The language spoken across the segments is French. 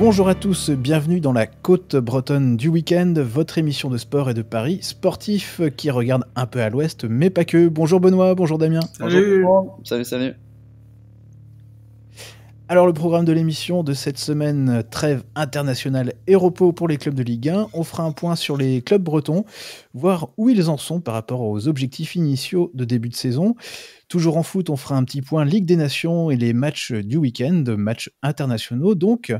Bonjour à tous, bienvenue dans la côte bretonne du week-end, votre émission de sport et de paris sportif qui regarde un peu à l'ouest, mais pas que. Bonjour Benoît, bonjour Damien. Salut, salut, salut. Alors le programme de l'émission de cette semaine, trêve internationale et repos pour les clubs de Ligue 1, on fera un point sur les clubs bretons, voir où ils en sont par rapport aux objectifs initiaux de début de saison. Toujours en foot, on fera un petit point Ligue des Nations et les matchs du week-end, matchs internationaux donc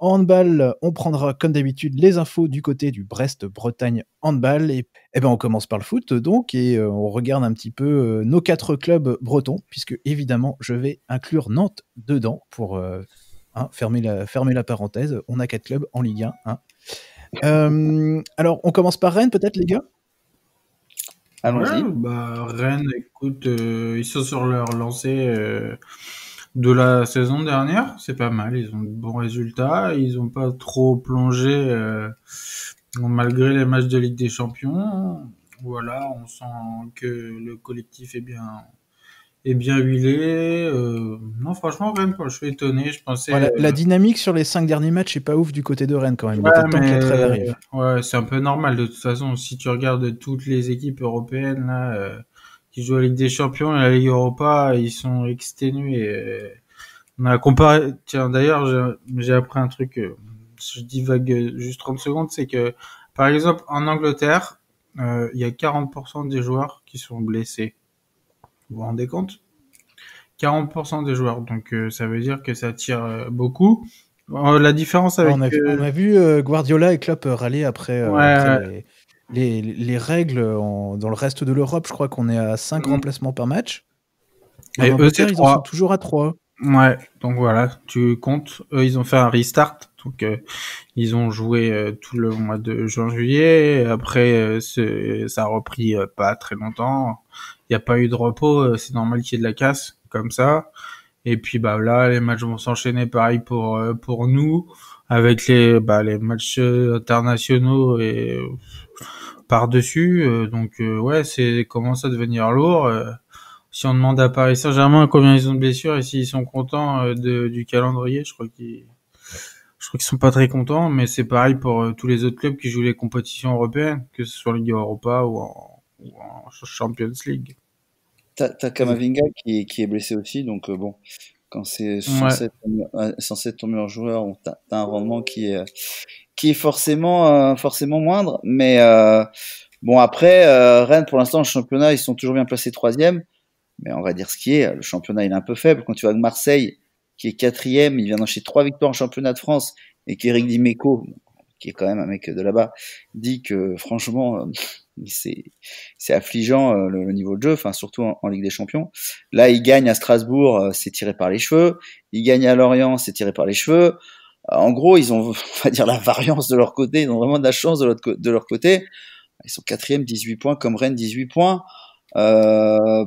handball, on prendra comme d'habitude les infos du côté du Brest-Bretagne handball. Et, eh ben on commence par le foot donc et euh, on regarde un petit peu euh, nos quatre clubs bretons puisque évidemment je vais inclure Nantes dedans pour euh, hein, fermer, la, fermer la parenthèse. On a quatre clubs en Ligue 1. Hein. alors on commence par Rennes peut-être les gars Allons-y. Bah, Rennes, écoute, ils sont sur leur lancée de la saison dernière, c'est pas mal. Ils ont de bons résultats. Ils ont pas trop plongé euh, malgré les matchs de Ligue des Champions. Voilà, on sent que le collectif est bien est bien huilé. Euh, non, franchement, Rennes, je suis étonné. Je pensais. la, euh, dynamique sur les cinq derniers matchs est pas ouf du côté de Rennes quand même. c'est un peu normal de toute façon. Si tu regardes toutes les équipes européennes là. Euh, qui jouent à la Ligue des Champions et à la Ligue Europa, ils sont exténués. Euh, on a comparé. Tiens, d'ailleurs, j'ai appris un truc. Euh, je dis vague euh, juste 30 secondes, c'est que par exemple en Angleterre, il y a 40% des joueurs qui sont blessés. Vous vous rendez compte 40% des joueurs. Donc ça veut dire que ça tire beaucoup. la différence bah, avec on a vu, Guardiola et Klopp râler après, les, règles dans le reste de l'Europe, je crois qu'on est à 5 mm. remplacements par match. Et eux, c'est ils sont toujours à 3. Ouais, donc voilà, tu comptes. Eux, ils ont fait un restart. Donc, euh, ils ont joué euh, tout le mois de juin-juillet. Après, euh, ça a repris pas très longtemps. Il n'y a pas eu de repos. c'est normal qu'il y ait de la casse, comme ça. Et puis, bah là, les matchs vont s'enchaîner pareil pour, pour nous, avec les, bah, les matchs internationaux et par-dessus. Euh, donc euh, ouais, c'est commence à devenir lourd. Euh, si on demande à Paris Saint-Germain combien ils ont de blessures et s'ils sont contents du calendrier, je crois qu'ils je crois qu'ils sont pas très contents, mais c'est pareil pour tous les autres clubs qui jouent les compétitions européennes, que ce soit Ligue Europa ou en, Champions League. T'as Kamavinga qui, est blessé aussi, donc bon, quand c'est censé, ouais. être ton meilleur joueur, t'as un rendement qui est, qui est forcément, euh, forcément moindre. Mais euh, bon, après, euh, Rennes, pour l'instant, en championnat, ils sont toujours bien placés troisième. Mais on va dire ce qui est, le championnat, il est un peu faible. Quand tu vois que Marseille, qui est quatrième, il vient d'enchaîner trois victoires en championnat de France, et qu'Éric Dimeco, qui est quand même un mec de là-bas, dit que franchement, c'est c'est affligeant le, niveau de jeu, enfin surtout en, en, Ligue des Champions. Là, il gagne à Strasbourg, c'est tiré par les cheveux. Il gagne à Lorient, c'est tiré par les cheveux. Euh, en gros, ils ont, on va dire, la variance de leur côté. Ils ont vraiment de la chance de, leur côté. Ils sont quatrième, 18 points, comme Rennes, 18 points. Euh,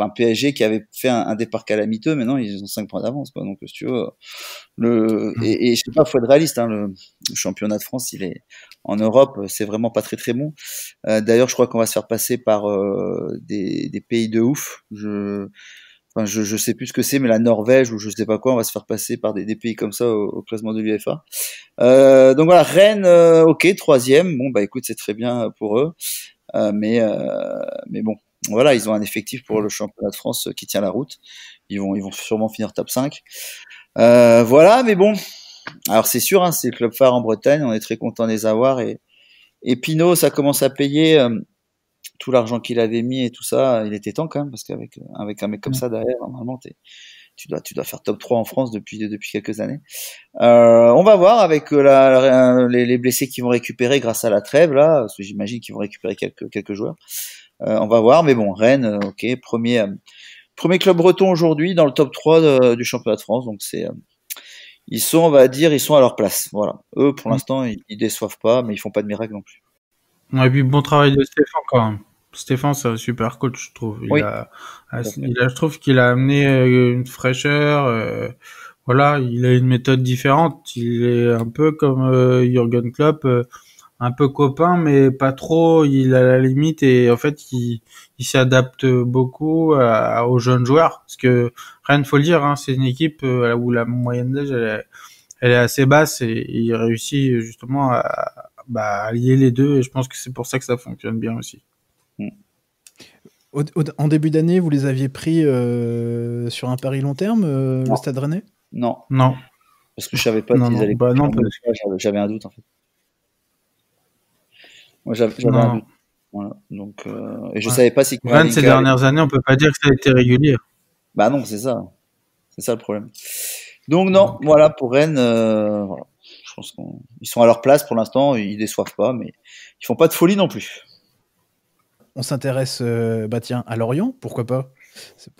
un PSG qui avait fait un, départ calamiteux, mais maintenant ils ont 5 points d'avance. Donc, tu veux, le, mmh. et, je sais pas, faut être réaliste. Hein, le, championnat de France, il est en Europe, c'est vraiment pas très très bon. Euh, d'ailleurs, je crois qu'on va se faire passer par euh, des, des, pays de ouf. Je, je, je sais plus ce que c'est, mais la Norvège ou je sais pas quoi, on va se faire passer par des, des pays comme ça au, classement de l'UFA. Euh, donc voilà, Rennes, euh, ok, troisième. Bon bah écoute, c'est très bien pour eux, euh, mais mais bon, voilà, ils ont un effectif pour le championnat de France qui tient la route. Ils vont ils vont sûrement finir top 5. voilà, mais bon, alors c'est sûr, hein, c'est le club phare en Bretagne. On est très content de les avoir et et Pinot, ça commence à payer tout l'argent qu'il avait mis et tout ça, il était temps quand même, parce qu'avec euh, avec un mec comme mm. ça derrière, normalement, tu dois, tu dois faire top 3 en France depuis, depuis quelques années. Euh, on va voir avec euh, les, blessés qui vont récupérer grâce à la trêve, là, parce que j'imagine qu'ils vont récupérer quelques, quelques joueurs. on va voir, mais bon, Rennes, ok, premier, premier club breton aujourd'hui dans le top 3 du championnat de France, donc c'est. ils sont, on va dire, ils sont à leur place. Voilà. Eux, pour mm. l'instant, ils, ils déçoivent pas, mais ils font pas de miracle non plus. Et puis bon travail de Stéphane quand même. Stéphane, c'est un super coach, je trouve. je trouve qu'il a amené euh, une fraîcheur. Euh, voilà, il a une méthode différente. Il est un peu comme euh, Jurgen Klopp, euh, un peu copain, mais pas trop. Il a la limite et en fait, il, s'adapte beaucoup aux jeunes joueurs. Parce que rien ne faut le dire, hein, c'est une équipe où la moyenne d'âge elle, est assez basse et il réussit justement à, bah, allier les deux et je pense que c'est pour ça que ça fonctionne bien aussi. en début d'année, vous les aviez pris euh, sur un pari long terme, euh, le Stade Rennais Non. Non. Parce que je savais pas qu'ils allaient. Bah non, j'avais un doute en fait. Moi, j'avais un doute. Voilà. Donc, euh, et je ne savais pas si. Rennes, ces dernières années, on peut pas dire que ça a été régulier. Bah non, c'est ça. C'est ça le problème. Donc non, voilà pour Rennes. Euh, je pense qu'ils sont à leur place pour l'instant, ils déçoivent pas, mais ils font pas de folie non plus. On s'intéresse, euh, bah tiens, à Lorient, pourquoi pas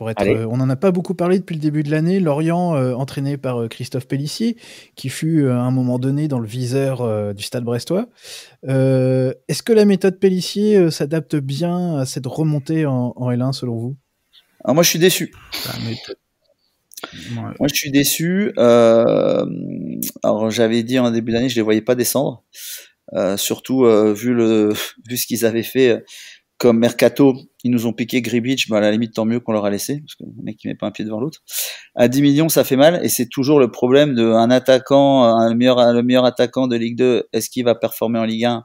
euh, on n'en a pas beaucoup parlé depuis le début de l'année. Lorient, euh, entraîné par Christophe Pellissier, qui fut à un moment donné dans le viseur du stade brestois. Est-ce que la méthode Pellissier s'adapte bien à cette remontée en, en L1 selon vous ah, Moi, je suis déçu. La méthode moi, je suis déçu. Euh, alors, j'avais dit en début d'année, je les voyais pas descendre. Euh, surtout euh, vu le vu ce qu'ils avaient fait comme mercato, ils nous ont piqué Gribich. Bah, à la limite, tant mieux qu'on leur a laissé, parce que le mec qui met pas un pied devant l'autre. À 10 millions, ça fait mal, et c'est toujours le problème de attaquant, le meilleur attaquant de Ligue 2. Est-ce qu'il va performer en Ligue 1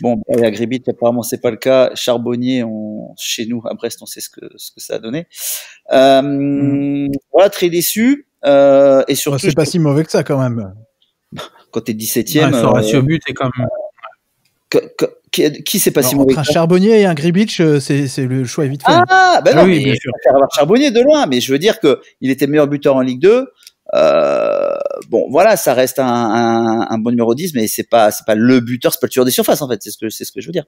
Bon, à bah, Gribic, apparemment, c'est pas le cas. Charbonnier, chez nous, à Brest, on sait ce que, ça a donné. Euh, mm. Voilà, très déçu. Euh, et sur. c'est pas si mauvais que ça, quand même. Quand t'es 17ème. sur ratio but et quand qui, c'est pas si mauvais un Charbonnier et un Gribich, euh, c'est, le choix est vite Ah, ben non, oui, mais bien Charbonnier de loin, mais je veux dire que il était meilleur buteur en Ligue 2. Euh, bon, voilà, ça reste un, bon numéro 10, mais c'est pas c'est pas le buteur, c'est pas le tueur des surfaces en fait. C'est ce que c'est ce que je veux dire.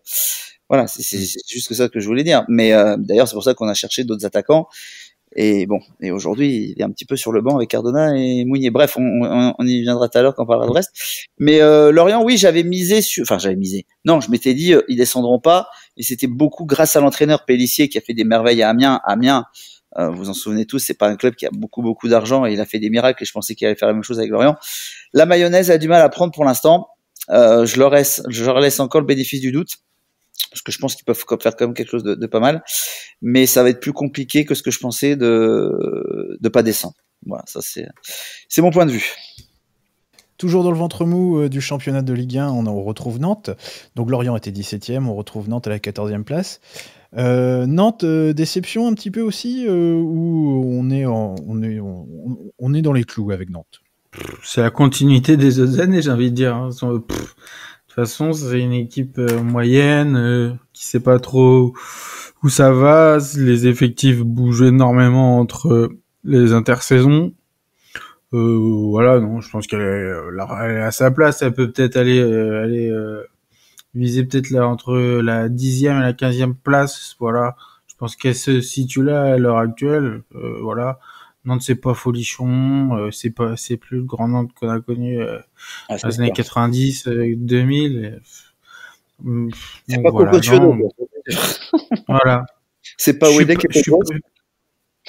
Voilà, c'est mm. juste que ça que je voulais dire. Mais euh, d'ailleurs, c'est pour ça qu'on a cherché d'autres attaquants. Et bon, et aujourd'hui, il est un petit peu sur le banc avec Cardona et Mounier. Bref, on, y viendra tout à l'heure quand on parlera de reste. Mais euh, Lorient, oui, j'avais misé sur, enfin j'avais misé. Non, je m'étais dit, ils descendront pas. Et c'était beaucoup grâce à l'entraîneur Pellissier qui a fait des merveilles à Amiens. Amiens, vous euh, vous en souvenez tous, c'est pas un club qui a beaucoup beaucoup d'argent et il a fait des miracles et je pensais qu'il allait faire la même chose avec Lorient. La mayonnaise a du mal à prendre pour l'instant. Euh, je leur laisse, encore le bénéfice du doute parce que je pense qu'ils peuvent faire quand même quelque chose de, pas mal, mais ça va être plus compliqué que ce que je pensais de de pas descendre. Voilà, ça c'est c'est mon point de vue. Toujours dans le ventre mou euh, du championnat de Ligue 1, on, en retrouve Nantes. Donc Lorient était 17e, on retrouve Nantes à la 14e place. Euh, Nantes, euh, déception un petit peu aussi, euh, où on est, on, est, on, est dans les clous avec Nantes C'est la continuité des autres années, j'ai envie de dire. Hein. de toute façon, c'est une équipe moyenne qui sait pas trop où ça va. Les effectifs bougent énormément entre les intersaisons. voilà, non, je pense qu'elle est, à sa place. Elle peut peut-être aller, aller viser peut-être là entre la dixième et la quinzième place. Voilà, je pense qu'elle se situe là à l'heure actuelle. Euh, voilà, Nantes c'est pas folichon, euh, c'est pas c'est plus le grand Nantes qu'on a connu euh, ah, dans les années 90, 2000. Mm, c'est pas voilà, voilà. C'est pas Wedek et Pedros.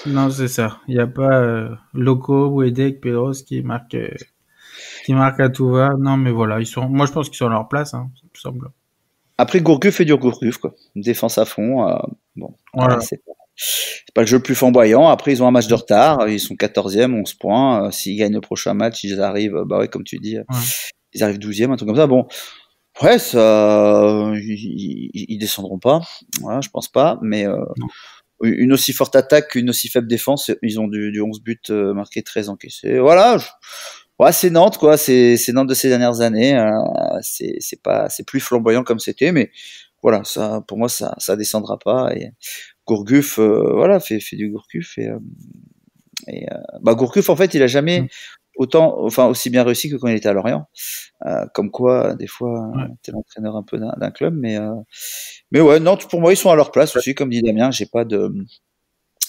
Non, c'est ça. Il n'y a pas Loco, Wedek, Pedros qui marquent qui à tout va. Non, mais voilà, ils sont. Moi, je pense qu'ils sont à leur place, hein, semble. Après, Gourcuff fait du Gourcuff, quoi. défense à fond. Euh, bon, c'est pas, le jeu le plus flamboyant. Après, ils ont un match de retard. Ils sont 14e, 11 points. Euh, s'ils gagnent le prochain match, ils arrivent, bah ouais, comme tu dis, euh, ils arrivent 12e, un truc comme ça. Bon, ouais, ça, ils, descendront pas. je pense pas. Mais une aussi forte attaque, une aussi faible défense, ils ont du, 11 buts marqués, 13 encaissés. Voilà. Ouais, c'est Nantes, quoi. C'est Nantes de ces dernières années. Euh, c'est pas, c'est plus flamboyant comme c'était, mais voilà, ça, pour moi, ça, ça descendra pas. Et Gourcuff, euh, voilà, fait, fait du Gourcuff et, euh, bah en fait, il a jamais mmh. autant, enfin aussi bien réussi que quand il était à Lorient. comme quoi, des fois, ouais. t'es l'entraîneur un peu d'un club, mais mais ouais, Nantes, pour moi, ils sont à leur place aussi, comme dit Damien. J'ai pas de,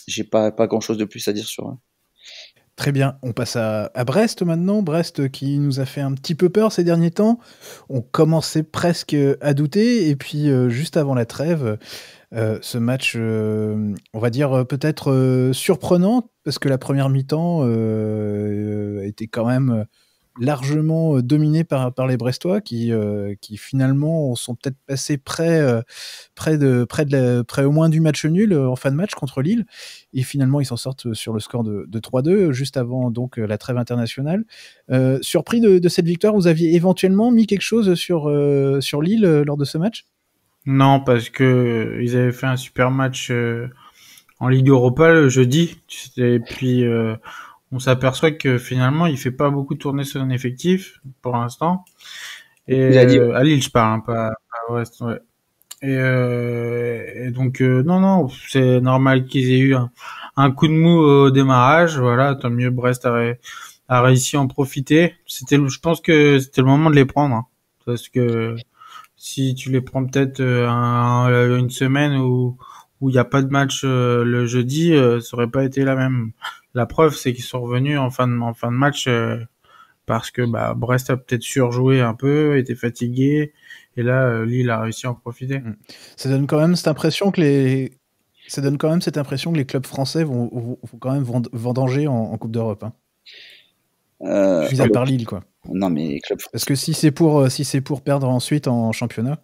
j'ai pas pas grand chose de plus à dire sur. eux. Très bien, on passe à, Brest maintenant. Brest qui nous a fait un petit peu peur ces derniers temps. On commençait presque à douter. Et puis euh, juste avant la trêve, euh, ce match, euh, on va dire peut-être surprenant, parce que la première mi-temps était quand même largement euh, dominé par, par les Brestois qui, euh, qui finalement sont peut-être passés près, euh, près, de, près, de près au moins du match nul en fin de match contre Lille. Et finalement, ils s'en sortent sur le score de, 3-2, juste avant donc la trêve internationale. surpris de, cette victoire, vous aviez éventuellement mis quelque chose sur, sur Lille lors de ce match Non, parce que avaient fait un super match en Ligue Europa le jeudi. Et puis on s'aperçoit que finalement, il fait pas beaucoup tourner son effectif pour l'instant. Et dit... Euh, à Lille, je parle, hein, pas, à Brest. Et, euh, et donc, euh, non, non, c'est normal qu'ils aient eu un, coup de mou au démarrage. Voilà, tant mieux, Brest a, réussi à en profiter. C'était, je pense que c'était le moment de les prendre, hein, parce que si tu les prends peut-être une semaine ou où il n'y a pas de match euh, le jeudi, euh, ça aurait pas été la même. La preuve, c'est qu'ils sont revenus en fin de, fin de match euh, parce que bah, Brest a peut-être surjoué un peu, était fatigué, et là, Lille a réussi à en profiter. Mm. Ça donne quand même cette impression que les, ça donne quand même cette impression que les clubs français vont, quand même vendanger en, en Coupe d'Europe. Hein. Je Lille, quoi. Non, mais les Parce que si c'est pour, si pour perdre ensuite en championnat.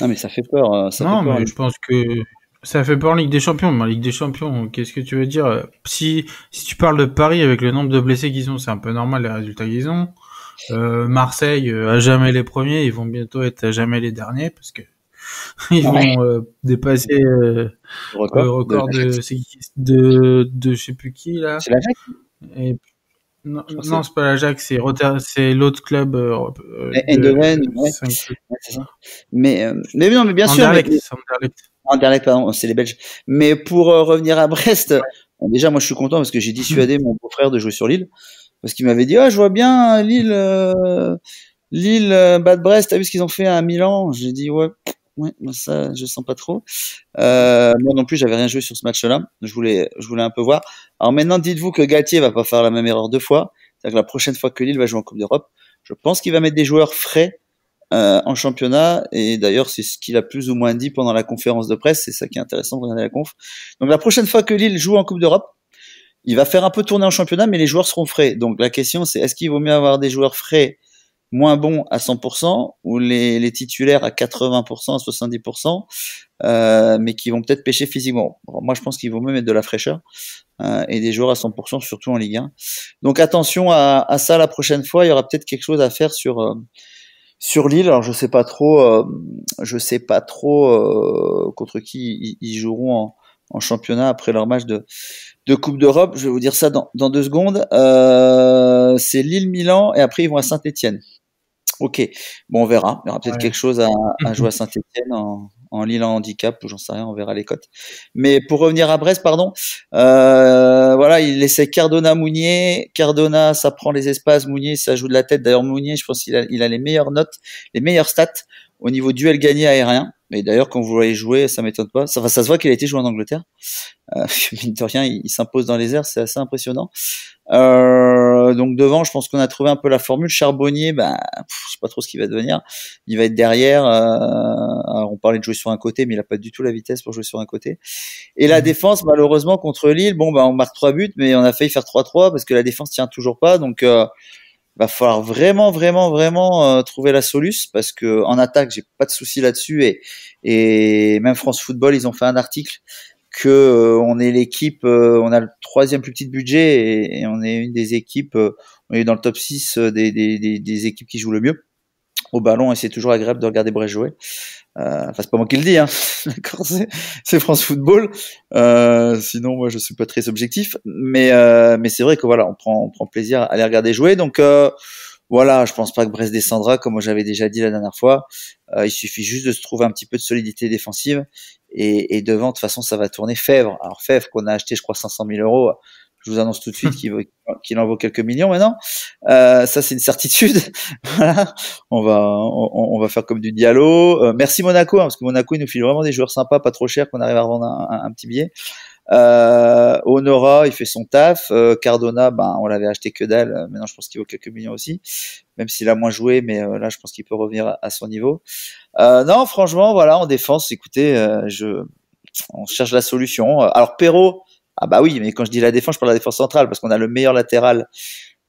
Non, mais ça fait peur. Ça non, mais hein. je pense que ça fait peur en Ligue des Champions, mais en Ligue des Champions, qu'est-ce que tu veux dire si, si tu parles de Paris avec le nombre de blessés qu'ils ont, c'est un peu normal les résultats qu'ils ont. Euh, Marseille, euh, à jamais les premiers, ils vont bientôt être à jamais les derniers parce que ils vont euh, dépasser le record, de, de, ne sais plus qui là. C'est hein Non, non c'est pas l'Ajax, c'est c'est l'autre club. Mais, mais non, mais bien sûr. Anderlecht, pardon, c'est les Belges. Mais pour euh, revenir à Brest, déjà, moi, je suis content parce que j'ai dissuadé hmm. mon beau-frère de jouer sur Lille. Parce qu'il m'avait dit, ah, je vois bien euh, Lille, euh, Lille, bat de Brest. T'as vu ce qu'ils ont fait à Milan? J'ai dit, ouais. Ouais, ça, je sens pas trop. moi non plus, j'avais rien joué sur ce match-là. Je voulais, je voulais un peu voir. Alors maintenant, dites-vous que Galtier va pas faire la même erreur deux fois. cest que la prochaine fois que Lille va jouer en Coupe d'Europe, je pense qu'il va mettre des joueurs frais euh, en championnat. Et d'ailleurs, c'est ce qu'il a plus ou moins dit pendant la conférence de presse. C'est ça qui est intéressant, de regarder la conf. Donc la prochaine fois que Lille joue en Coupe d'Europe, il va faire un peu tourner en championnat, mais les joueurs seront frais. Donc la question, c'est est-ce qu'il vaut mieux avoir des joueurs frais moins bons à 100% ou les, titulaires à 80%, à 70%, euh, mais qui vont peut-être pêcher physiquement. moi, je pense qu'il vaut mieux mettre de la fraîcheur euh, et des joueurs à 100%, surtout en Ligue 1. Donc attention à, ça la prochaine fois. Il y aura peut-être quelque chose à faire sur euh, sur l'île, alors je sais pas trop, euh, je sais pas trop euh, contre qui ils, joueront en, championnat après leur match de, Coupe d'Europe. Je vais vous dire ça dans, deux secondes. Euh, c'est Lille-Milan et après ils vont à Saint-Étienne. Ok, bon, on verra. Il y aura peut-être quelque chose à, à jouer à saint étienne en, en Lille en handicap, ou j'en sais rien, on verra les cotes. Mais pour revenir à Brest, pardon, euh, voilà, il laissait Cardona Mounier. Cardona, ça prend les espaces. Mounier, ça joue de la tête. D'ailleurs, Mounier, je pense qu'il a les meilleures notes, les meilleures stats au niveau duel gagné aérien. Mais d'ailleurs, quand vous voyez jouer, ça m'étonne pas. Ça, ça se voit qu'il a été joué en Angleterre. Euh, de rien, il, s'impose dans les airs, c'est assez impressionnant. Euh, donc devant, je pense qu'on a trouvé un peu la formule. Charbonnier, ben, pff, je sais pas trop ce qu'il va devenir. Il va être derrière. Euh, on parlait de jouer sur un côté, mais il a pas du tout la vitesse pour jouer sur un côté. Et la mmh. défense, malheureusement, contre Lille, bon, ben, on marque trois buts, mais on a failli faire 3-3 parce que la défense tient toujours pas. Donc euh, va falloir vraiment, vraiment, vraiment euh, trouver la soluce parce que en attaque, j'ai pas de souci là-dessus et, et même France Football, ils ont fait un article que euh, on est l'équipe, euh, on a le troisième plus petit budget et, on est une des équipes, on est dans le top 6 des, des, des équipes qui jouent le mieux au ballon et c'est toujours agréable de regarder Brest jouer. Euh, enfin, c'est pas moi qui le dis, hein. c'est, France Football. Euh, sinon, moi, je suis pas très objectif, mais euh, mais c'est vrai que voilà, on prend on prend plaisir à les regarder jouer. Donc euh, voilà, je pense pas que Brest descendra, comme j'avais déjà dit la dernière fois. il suffit juste de se trouver un petit peu de solidité défensive et, et devant, de toute façon, ça va tourner Fèvre. Alors Fèvre qu'on a acheté, je crois, 500 000 euros je vous annonce tout de suite qu'il en vaut quelques millions maintenant. Euh, ça, c'est une certitude. voilà. On va, on, va faire comme du dialogue. Euh, merci Monaco, hein, parce que Monaco, il nous file vraiment des joueurs sympas, pas trop chers, qu'on arrive à vendre un, petit billet. Euh, Honora, il fait son taf. Euh, Cardona, ben, on l'avait acheté que d'elle. Euh, maintenant, je pense qu'il vaut quelques millions aussi, même s'il a moins joué. Mais là, je pense qu'il peut revenir à, son niveau. non, franchement, voilà, en défense, écoutez, je, on cherche la solution. Alors, Perrault, ah bah oui, mais quand je dis la défense, je parle de la défense centrale parce qu'on a le meilleur latéral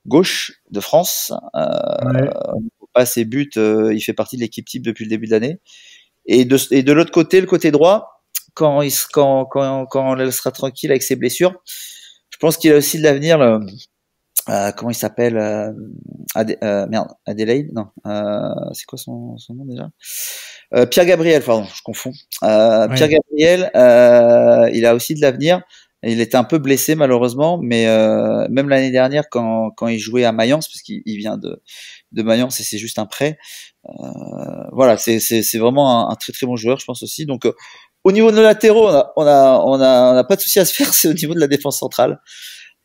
gauche de France. Euh, Pas ses buts, euh, il fait partie de l'équipe type depuis le début de l'année. Et de, l'autre côté, le côté droit, quand il quand elle sera tranquille avec ses blessures, je pense qu'il a aussi de l'avenir. Euh, comment il s'appelle euh, euh Merde, Adélaïde Non, c'est quoi son, nom déjà Pierre Gabriel, pardon, je confonds. Pierre Gabriel, il a aussi de l'avenir. Il était un peu blessé malheureusement, mais euh, même l'année dernière quand, quand il jouait à Mayence, parce qu'il vient de, de Mayence et c'est juste un prêt. Euh, voilà, c'est, c'est, vraiment un, très très bon joueur, je pense aussi. Donc euh, au niveau de nos latéraux, on n'a a, on a, on a pas de souci à se faire, c'est au niveau de la défense centrale.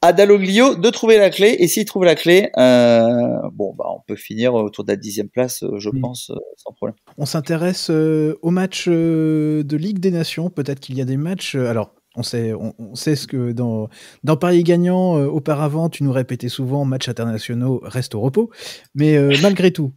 Adaloglio de trouver la clé, et s'il trouve la clé, euh, bon, bah, on peut finir autour de la dixième place, je mm. pense, sans problème. On s'intéresse au match de Ligue des Nations, peut-être qu'il y a des matchs. alors, on sait, on, sait ce que dans, dans Paris gagnant, euh, auparavant, tu nous répétais souvent matchs internationaux, reste au repos. Mais euh, malgré tout,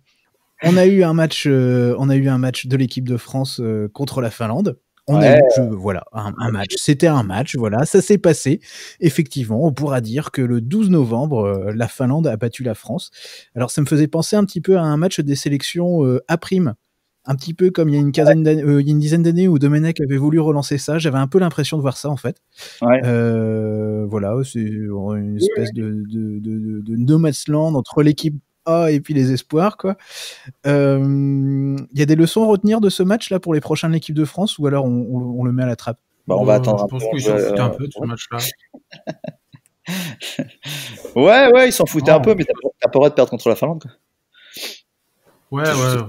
on a eu un match, euh, on a eu un match de l'équipe de France contre la Finlande. On a eu, voilà, un, match. C'était un match, voilà, ça s'est passé. Effectivement, on pourra dire que le 12 novembre, la Finlande a battu la France. Alors, ça me faisait penser un petit peu à un match des sélections à prime un petit peu comme euh, il y a une dizaine d'années où Domenech avait voulu relancer ça. J'avais un peu l'impression de voir ça en fait. Euh, voilà, c'est une espèce de, de, no match land entre l'équipe A et puis les espoirs quoi. Euh, il y a des leçons à retenir de ce match là pour les prochains de l'équipe de France ou alors on, le met à la trappe. Bah, on va attendre. Je pense qu'ils s'en foutent un peu de ce match-là. ouais, ouais, ils s'en foutaient un oh. peu, mais t'as pas le de perdre contre la Finlande. Ouais, ouais,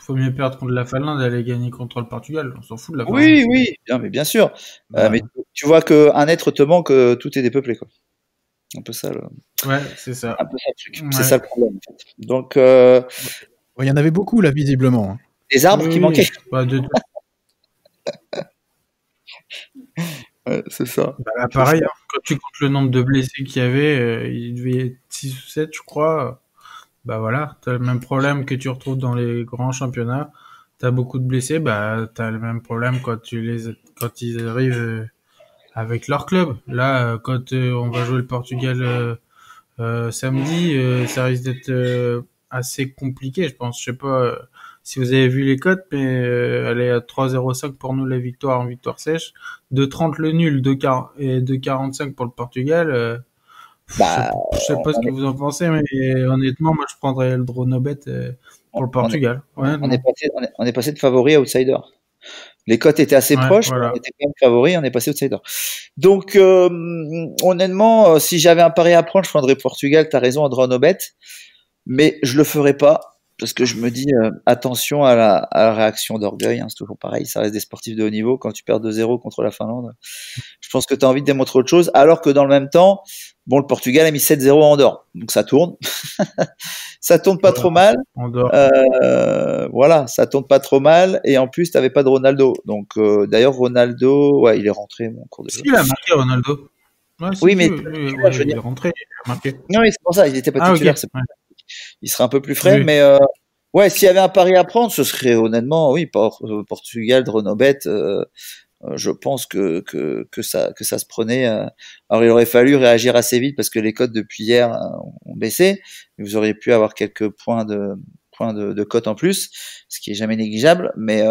faut mieux perdre contre la Finlande, et aller gagner contre le Portugal, on s'en fout de la Finlande. Oui, oui, bien, mais bien sûr. Euh, mais tu vois qu'un être te manque, euh, tout est dépeuplé, quoi. Un peu ça, le... Ouais, c'est ça. C'est ça le problème, Donc. Euh, il y en avait beaucoup, là, visiblement. Hein. Des arbres qui manquaient. ouais, c'est ça. Bah, pareil, hein. quand tu comptes le nombre de blessés qu'il y avait, il devait être 6 ou 7, je crois bah voilà, t'as le même problème que tu retrouves dans les grands championnats. T'as beaucoup de blessés, bah t'as le même problème quand tu les quand ils arrivent euh, avec leur club. Là, euh, quand euh, on va jouer le Portugal samedi, ça risque d'être assez compliqué, je pense. Je sais pas si vous avez vu les cotes, mais elle est à 3,05 pour nous la victoire en victoire sèche, De 30 le nul, 4 et 45 pour le Portugal bah, je sais pas ce que vous en pensez, mais honnêtement, moi je prendrais le drone bête euh, pour le Portugal. On est, passé, de favori à outsider. Les cotes étaient assez proches, on était quand même favori, on est passé outsider. Donc euh, honnêtement, euh, si j'avais un pari à prendre, je prendrais Portugal, t'as raison, en drone bête, mais je le ferais pas parce que je me dis euh, attention à la, réaction d'orgueil, hein, c'est toujours pareil, ça reste des sportifs de haut niveau, quand tu perds 2-0 contre la Finlande, je pense que tu as envie de démontrer autre chose, alors que dans le même temps, bon, le Portugal a mis 7-0 en Andorre, donc ça tourne, ça tourne pas trop mal, euh, voilà, ça tourne pas trop mal, et en plus, tu t'avais pas de Ronaldo, donc euh, d'ailleurs, Ronaldo, il est rentré, mon cours de Si, il a marqué Ronaldo. oui, mais... je il Non, mais c'est pour ça, il était pas ah, titulaire, c'est il serait un peu plus frais. Mais euh, ouais, s'il y avait un pari à prendre, ce serait honnêtement, oui, pour euh, Portugal, Dronobet. Euh, euh, je pense que, que, ça, que ça se prenait. Alors, il aurait fallu réagir assez vite parce que les cotes depuis hier ont baissé. Vous auriez pu avoir quelques points de, points de, en plus, ce qui est jamais négligeable. Mais,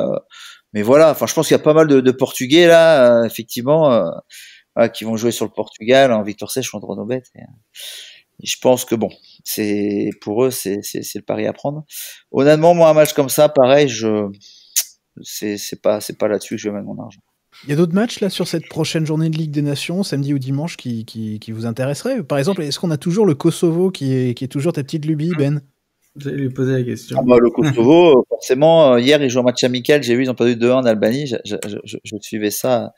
mais voilà, enfin, je pense qu'il y a pas mal de, Portugais là, effectivement, qui vont jouer sur le Portugal en Victor sèche contre en je pense que bon, c'est pour eux, c'est le pari à prendre. Honnêtement, moi, un match comme ça, pareil, je c'est pas c'est pas là-dessus que je vais mettre mon argent. Il y a d'autres matchs là sur cette prochaine journée de Ligue des Nations, samedi ou dimanche, qui, vous intéresserait Par exemple, est-ce qu'on a toujours le Kosovo qui est, toujours ta petite lubie, Ben J'allais lui poser la question. Ah, bah, le Kosovo, euh, forcément, euh, hier ils jouent un match amical, j'ai vu, ils ont perdu 2-1 en Albanie, je, je suivais ça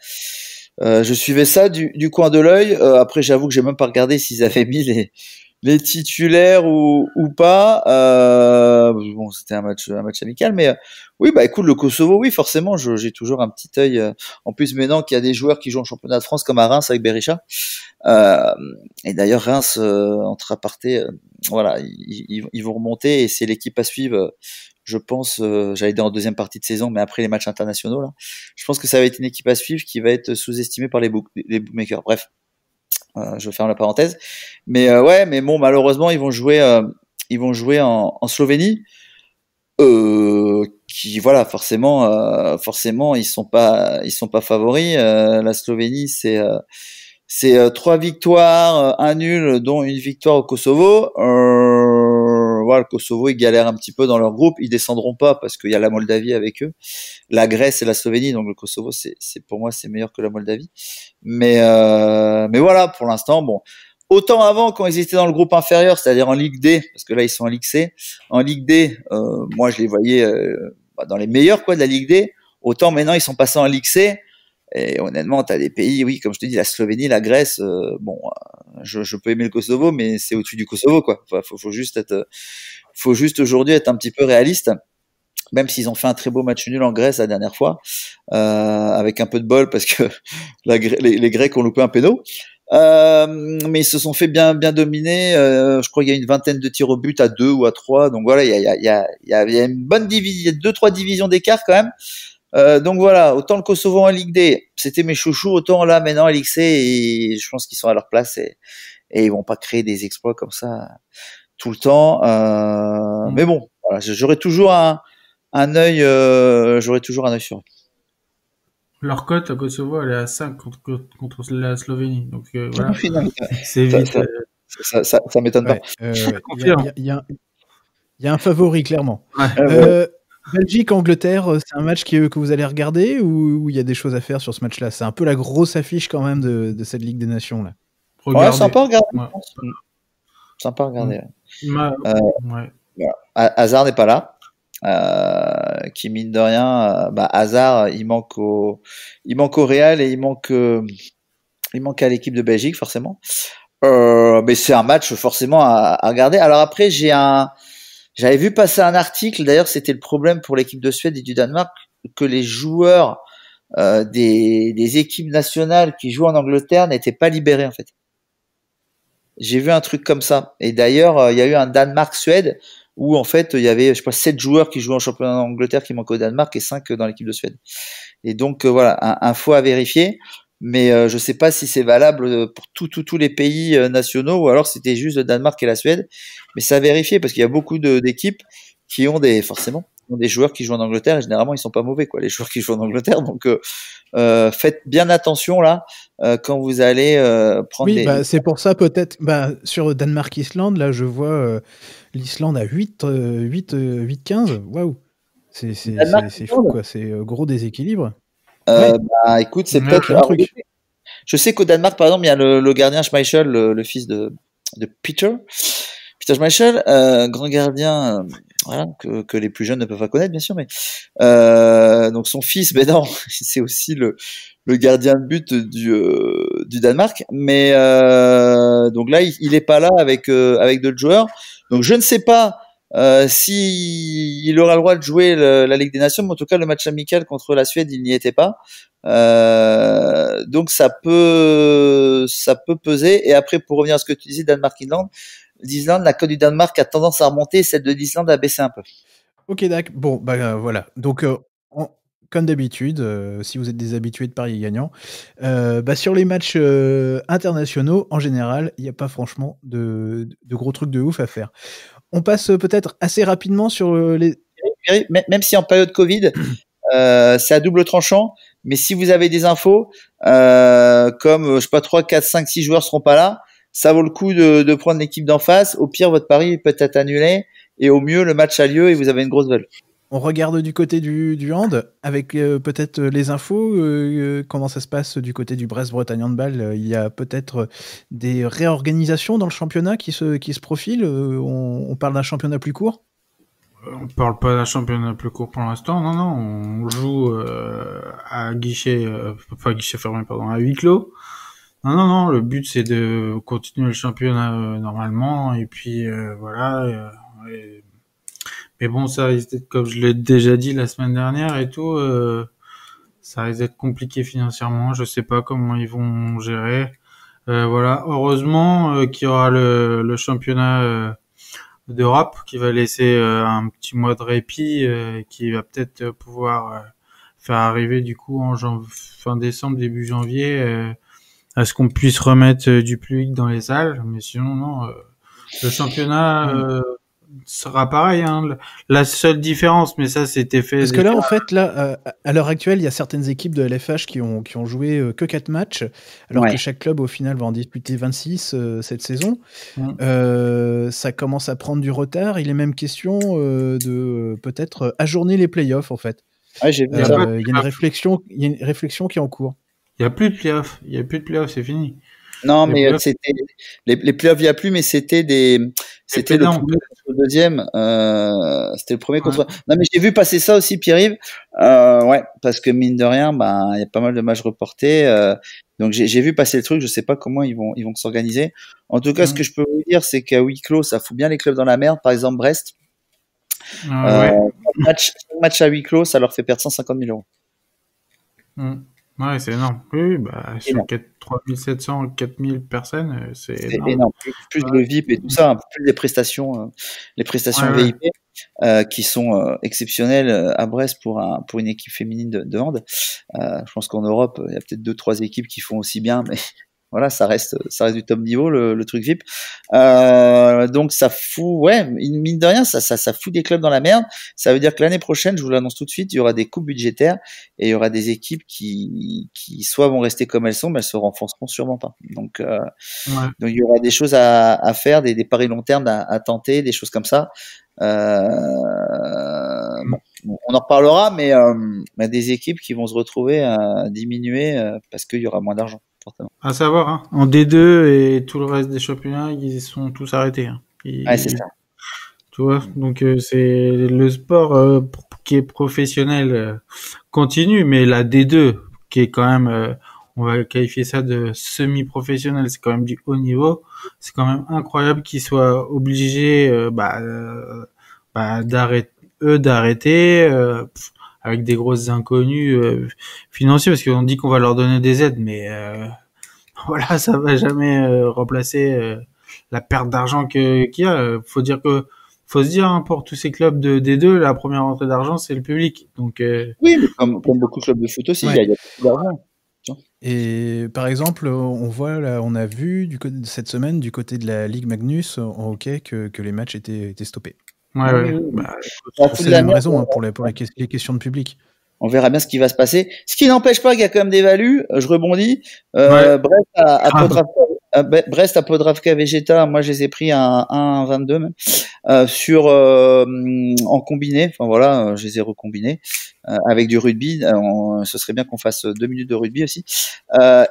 euh, je suivais ça du, coin de l'œil. Euh, après, j'avoue que j'ai même pas regardé s'ils avaient mis les, les titulaires ou, ou pas. Euh, bon, c'était un match, match amical, mais oui, bah écoute, le Kosovo, oui, forcément, j'ai toujours un petit œil. en plus, maintenant qu'il y a des joueurs qui jouent en championnat de France, comme à Reims avec Berisha. et d'ailleurs, Reims, entre apartés, voilà, ils, ils, vont remonter et c'est l'équipe à suivre je pense, euh, j'allais dire en deuxième partie de saison, mais après les matchs internationaux, là, je pense que ça va être une équipe à suivre qui va être sous-estimée par les, book les bookmakers. Bref, euh, je ferme la parenthèse. Mais euh, ouais, mais bon, malheureusement, ils vont jouer, euh, ils vont jouer en, en Slovénie. qui voilà forcément forcément ils sont pas ils sont pas favoris la Slovénie c'est c'est trois victoires un nul dont une victoire au Kosovo euh, le Kosovo, ils galèrent un petit peu dans leur groupe. Ils descendront pas parce qu'il y a la Moldavie avec eux, la Grèce et la Slovénie. Donc le Kosovo, c'est pour moi c'est meilleur que la Moldavie. Mais euh, mais voilà, pour l'instant, bon. Autant avant, quand existait dans le groupe inférieur, c'est-à-dire en Ligue D, parce que là ils sont en Ligue C, en Ligue D, euh, moi je les voyais euh, bah, dans les meilleurs quoi de la Ligue D. Autant maintenant ils sont passés en Ligue C. Et honnêtement, tu as des pays, oui, comme je te dis, la Slovénie, la Grèce, euh, bon, euh, je, je, peux aimer le Kosovo, mais c'est au-dessus du Kosovo, quoi. faut, faut juste être, euh, faut juste aujourd'hui être un petit peu réaliste. Même s'ils ont fait un très beau match nul en Grèce la dernière fois, euh, avec un peu de bol parce que les, Grecs ont loupé un péno. Euh, mais ils se sont fait bien bien dominer. je crois qu'il y a une vingtaine de tirs au but à deux ou à trois. Donc voilà, il y a, il y a, il y a, il y a une bonne division, deux trois divisions d'écart quand même. Euh, donc voilà, autant le Kosovo en Ligue D, c'était mes chouchous, autant là maintenant LXC, je pense qu'ils sont à leur place et, et ils vont pas créer des exploits comme ça tout le temps. Euh, mm. Mais bon, j'aurai toujours un, oeil œil, euh, j'aurai toujours un œil sur eux. Leur cote, à Kosovo, elle est à 5 contre, la Slovénie. Donc euh, voilà, c'est vite. Ça, ça, m'étonne pas. Il y, y, y, y, a un favori, clairement. Ouais. Belgique-Angleterre, euh, c'est un match que, euh, que vous allez regarder ou il y a des choses à faire sur ce match-là C'est un peu la grosse affiche quand même de, cette Ligue des Nations. Là. sympa à regarder. Sympa à regarder. Euh, Hazard n'est pas là. qui mine de rien, bah, Hazard, il manque au, il manque au Real et il manque, il manque à l'équipe de Belgique forcément. mais c'est un match forcément à, à regarder. Alors après, j'ai un, j'avais vu passer un article, d'ailleurs c'était le problème pour l'équipe de Suède et du Danemark, que les joueurs euh, des, équipes nationales qui jouent en Angleterre n'étaient pas libérés en fait. J'ai vu un truc comme ça. Et d'ailleurs, euh, il y a eu un Danemark-Suède où en fait il y avait je crois, joueurs qui jouaient en championnat d'Angleterre qui manquaient au Danemark et 5 dans l'équipe de Suède. Et donc euh, voilà, un, info à vérifier mais euh, je ne sais pas si c'est valable euh, pour tous les pays euh, nationaux ou alors c'était juste le Danemark et la Suède. Mais ça a vérifié parce qu'il y a beaucoup d'équipes qui ont des forcément des joueurs qui jouent en Angleterre et généralement ils sont pas mauvais quoi les joueurs qui jouent en Angleterre donc faites bien attention là quand vous allez prendre. Oui, des... Oui bah, c'est pour ça peut-être bah, sur Danemark Islande là je vois l'Islande à 8 8 8 15 waouh c'est fou quoi c'est gros déséquilibre. Euh, Bah écoute, c'est peut-être un truc. Ah je sais qu'au Danemark, par exemple, il y a le, gardien Schmeichel, le, fils de, de, Peter. Peter Schmeichel, euh, grand gardien euh, voilà, que, que, les plus jeunes ne peuvent pas connaître, bien sûr, mais euh, donc son fils, mais non, c'est aussi le, le gardien de but du, euh, du Danemark. Mais donc là, il est pas là avec avec d'autres joueurs. Donc je ne sais pas s'il euh, si il aura le droit de jouer la Ligue des Nations, mais en tout cas le match amical contre la Suède, il n'y était pas. Euh, donc ça peut, ça peut peser. Et après, pour revenir à ce que tu disais, Danemark-Island, l'Islande, la cote du Danemark a tendance à remonter, celle de l'Islande a baissé un peu. Ok, Dac. Bon, bah euh, voilà. Donc comme d'habitude, si vous êtes des habitués de parier gagnant, bah, sur les matchs internationaux, en général, il n'y a pas franchement de, de, gros trucs de ouf à faire on passe euh, peut-être assez rapidement sur euh, les. Même si en période Covid, euh, c'est à double tranchant. Mais si vous avez des infos, comme je sais pas trois, quatre, 5, six joueurs seront pas là, ça vaut le coup de, de prendre l'équipe d'en face. Au pire, votre pari peut être annulé et au mieux, le match a lieu et vous avez une grosse valeur on regarde du côté du, du hand, avec euh, peut-être euh, les infos, euh, comment ça se passe du côté du Brest-Bretagne Handball. Il y a peut-être des réorganisations dans le championnat qui se, qui se profilent. On, parle d'un championnat plus court On parle pas d'un championnat plus court pour l'instant, non, non. On joue à guichet, pas guichet fermé, pardon, à huis clos. Non, non, non, le but c'est de continuer le championnat normalement, et puis voilà. Mais bon, ça risque d'être, comme je l'ai déjà dit la semaine dernière et tout, euh, ça risque d'être compliqué financièrement. Je sais pas comment ils vont gérer. Euh, voilà, heureusement euh, qu'il y aura le, le championnat euh, d'Europe qui va laisser un petit mois de répit, qui va peut-être pouvoir faire arriver du coup en fin décembre, début janvier à ce qu'on puisse remettre du public dans les salles, mais sinon non. le championnat mmh sera pareil. Hein. La seule différence, mais ça c'était fait. Parce que là, en fait, là, euh, à l'heure actuelle, il y a certaines équipes de LFH qui ont, qui ont joué euh, que 4 matchs, alors que chaque club au final va en disputer 26 euh, cette saison. ça commence à prendre du retard. Il est même question de peut-être ajourner les playoffs en fait. il y a une réflexion, il y a une réflexion qui est en cours. Il n'y a plus de playoffs, il n'y a plus de playoffs, c'est fini. Non, mais euh, c'était les, les playoffs, il n'y a plus, mais c'était des. C'était le deuxième. Euh, c'était le premier contre. Non, mais j'ai vu passer ça aussi, Pierre-Yves. Euh, ouais, parce que mine de rien, bah, il y a pas mal de matchs reportés. donc j'ai vu passer le truc. Je sais pas comment ils vont ils vont s'organiser. En tout cas, ce que je peux vous dire, c'est qu'à huis clos, ça fout bien les clubs dans la merde. Par exemple, Brest. match, ah, match à huis clos, ça leur fait perdre 150 000 euros. Mm. Ouais, c'est énorme. Oui, bah, sur 3700, 4000 personnes, euh, c'est énorme. énorme. Plus, le VIP et tout ça, hein. plus les prestations, euh, les prestations VIP euh, qui sont exceptionnelles à Brest pour, un, pour une équipe féminine de, de je pense qu'en Europe, il y a peut-être deux, trois équipes qui font aussi bien, mais voilà, ça reste, ça reste du top niveau le, truc VIP. Euh, donc ça fout, ouais, mine de rien, ça, ça, fout des clubs dans la merde. Ça veut dire que l'année prochaine, je vous l'annonce tout de suite, il y aura des coupes budgétaires et il y aura des équipes qui, qui soit vont rester comme elles sont, mais elles se renforceront sûrement pas. Donc, euh, donc il y aura des choses à, faire, des, paris long terme à, tenter, des choses comme ça. Euh, on en reparlera, mais euh, des équipes qui vont se retrouver à diminuer parce qu'il y aura moins d'argent. À savoir, hein. en D2 et tout le reste des championnats, ils sont tous arrêtés. Hein. c'est ça. Tu vois, donc euh, c'est le sport euh, qui est professionnel euh, continue, mais la D2 qui est quand même, on va qualifier ça de semi-professionnel, c'est quand même du haut niveau. C'est quand même incroyable qu'ils soient obligés bah, bah, d'arrêter eux d'arrêter avec des grosses inconnues euh, financières, parce qu'on dit qu'on va leur donner des aides, mais euh, voilà, ça va jamais euh, remplacer la perte d'argent qu'il y a. Faut dire que faut se dire, hein, pour tous ces clubs de D2, la première entrée d'argent, c'est le public. Donc, Oui, comme, beaucoup de clubs de foot aussi, il y a, Et par exemple, on voit on a vu cette semaine du côté de la Ligue Magnus en hockey que, les matchs étaient stoppés. Ouais, ouais. Bah, bah, c'est la même raison hein, pour, les, pour questions de public. On verra bien ce qui va se passer. Ce qui n'empêche pas qu'il y a quand même des values. Je rebondis. Euh, Brest à, Podravka, euh, Vegeta, moi je les ai pris à 1,22 même euh, sur en combiné. Enfin voilà, je les ai recombinés avec du rugby. ce serait bien qu'on fasse deux minutes de rugby aussi.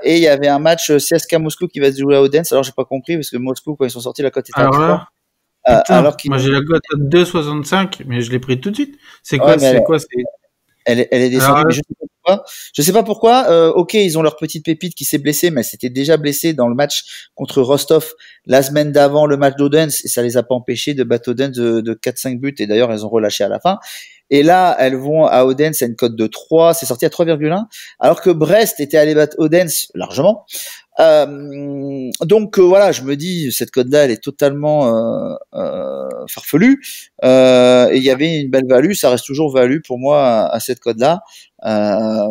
et il y avait un match CSK Moscou qui va se jouer à Odense. Alors j'ai pas compris parce que Moscou quand ils sont sortis la cote était à ah euh, alors Moi j'ai la cote à 2,65, mais je l'ai pris tout de suite. C'est quoi, c'est quoi c'est... Elle, est, elle est descendue, ah je sais pas pourquoi. Je sais pas pourquoi. Euh, ok, ils ont leur petite pépite qui s'est blessée, mais elle s'était déjà blessée dans le match contre Rostov la semaine d'avant le match d'Odense, et ça les a pas empêchés de battre Odense de, de 4-5 buts, et d'ailleurs elles ont relâché à la fin. Et là, elles vont à Odense à une cote de 3, c'est sorti à 3,1, alors que Brest était allé battre Odense largement euh, donc euh, voilà, je me dis cette code là elle est totalement euh, euh farfelue euh, et il y avait une belle value, ça reste toujours value pour moi à, cette code là.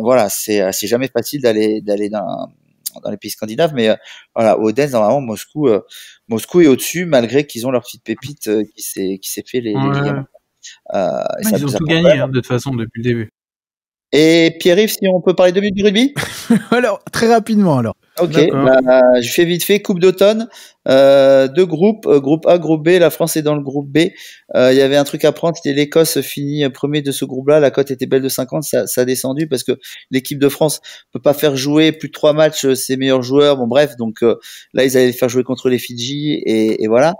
voilà, c'est c'est jamais facile d'aller d'aller dans dans les pays scandinaves, mais voilà, Odense normalement Moscou Moscou est au-dessus malgré qu'ils ont leur petite pépite qui s'est qui s'est fait les, les ils ont tout gagné hein, de toute façon depuis le début. Et Pierre-Yves, si on peut parler de du rugby Alors, très rapidement alors. Ok, bah, je fais vite fait Coupe d'automne, euh, deux groupes, euh, groupe A, groupe B. La France est dans le groupe B. Euh, il y avait un truc à prendre, c'était l'Écosse finit premier de ce groupe-là. La cote était belle de 50, ça, ça a descendu parce que l'équipe de France peut pas faire jouer plus de trois matchs euh, ses meilleurs joueurs. Bon bref, donc là ils allaient faire jouer contre les Fidji et, et voilà.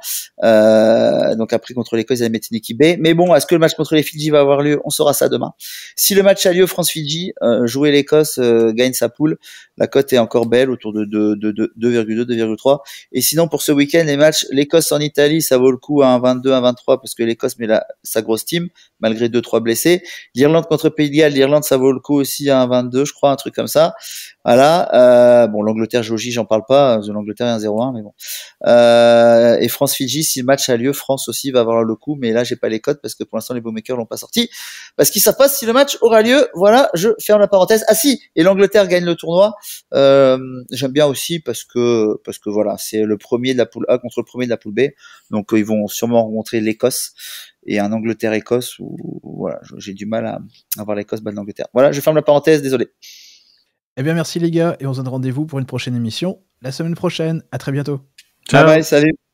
donc après contre l'Écosse ils allaient mettre une équipe B. Mais bon, est-ce que le match contre les Fidji va avoir lieu On saura ça demain. Si le match a lieu France-Fidji, jouer l'Écosse gagne sa poule. La cote est encore belle autour de 2,2, 2,3. Et sinon, pour ce week-end, les matchs, l'Écosse en Italie, ça vaut le coup à 1,22, 1,23 parce que l'Écosse met la, sa grosse team, malgré 2-3 blessés. L'Irlande contre Pays de Galles, l'Irlande, ça vaut le coup aussi à 1,22, je crois, un truc comme ça. Voilà. Euh, bon, l'Angleterre, Jogi, j'en parle pas. Euh, L'Angleterre est 1-0-1, mais bon. Euh, et France-Fidji, si le match a lieu, France aussi va avoir le coup, mais là, j'ai pas les codes parce que pour l'instant, les bookmakers l'ont pas sorti. Parce qu'ils savent passe si le match aura lieu. Voilà, je ferme la parenthèse. Ah si, et l'Angleterre gagne le tournoi. Euh, j'aime bien aussi parce que parce que voilà, c'est le premier de la poule A contre le premier de la poule B. Donc euh, ils vont sûrement rencontrer l'Écosse et un Angleterre-Écosse où, voilà, j'ai du mal à, avoir voir l'Écosse battre l'Angleterre. Voilà, je ferme la parenthèse, désolé. Eh bien merci les gars et on se donne rendez-vous pour une prochaine émission la semaine prochaine. À très bientôt. Ciao. salut.